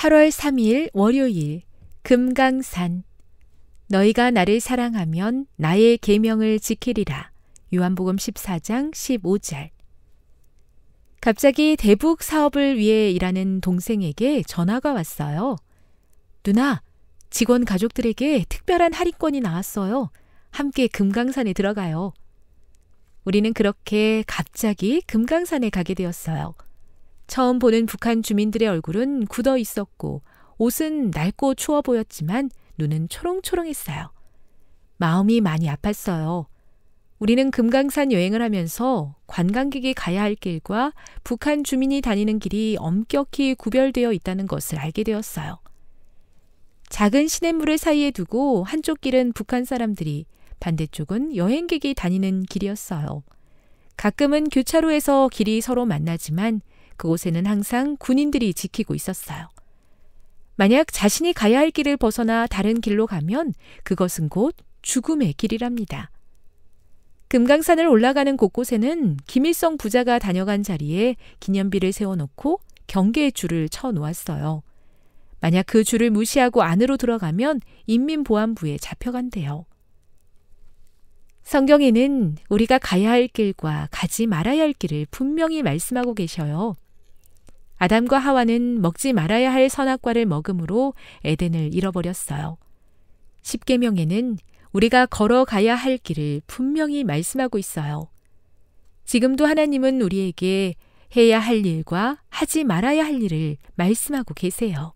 8월 3일 월요일 금강산 너희가 나를 사랑하면 나의 계명을 지키리라. 요한복음 14장 15절. 갑자기 대북 사업을 위해 일하는 동생에게 전화가 왔어요. 누나, 직원 가족들에게 특별한 할인권이 나왔어요. 함께 금강산에 들어가요. 우리는 그렇게 갑자기 금강산에 가게 되었어요. 처음 보는 북한 주민들의 얼굴은 굳어 있었고 옷은 낡고 추워 보였지만 눈은 초롱초롱했어요. 마음이 많이 아팠어요. 우리는 금강산 여행을 하면서 관광객이 가야 할 길과 북한 주민이 다니는 길이 엄격히 구별되어 있다는 것을 알게 되었어요. 작은 시냇물을 사이에 두고 한쪽 길은 북한 사람들이 반대쪽은 여행객이 다니는 길이었어요. 가끔은 교차로에서 길이 서로 만나지만 그곳에는 항상 군인들이 지키고 있었어요. 만약 자신이 가야 할 길을 벗어나 다른 길로 가면 그것은 곧 죽음의 길이랍니다. 금강산을 올라가는 곳곳에는 김일성 부자가 다녀간 자리에 기념비를 세워놓고 경계의 줄을 쳐놓았어요. 만약 그 줄을 무시하고 안으로 들어가면 인민보안부에 잡혀간대요. 성경에는 우리가 가야 할 길과 가지 말아야 할 길을 분명히 말씀하고 계셔요. 아담과 하와는 먹지 말아야 할 선악과를 먹음으로 에덴을 잃어버렸어요. 10계명에는 우리가 걸어가야 할 길을 분명히 말씀하고 있어요. 지금도 하나님은 우리에게 해야 할 일과 하지 말아야 할 일을 말씀하고 계세요.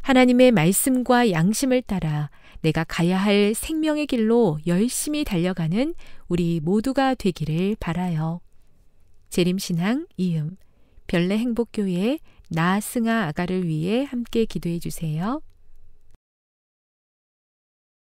하나님의 말씀과 양심을 따라 내가 가야 할 생명의 길로 열심히 달려가는 우리 모두가 되기를 바라요. 재림신앙 이음 별내 행복교회 나승아 아가를 위해 함께 기도해 주세요.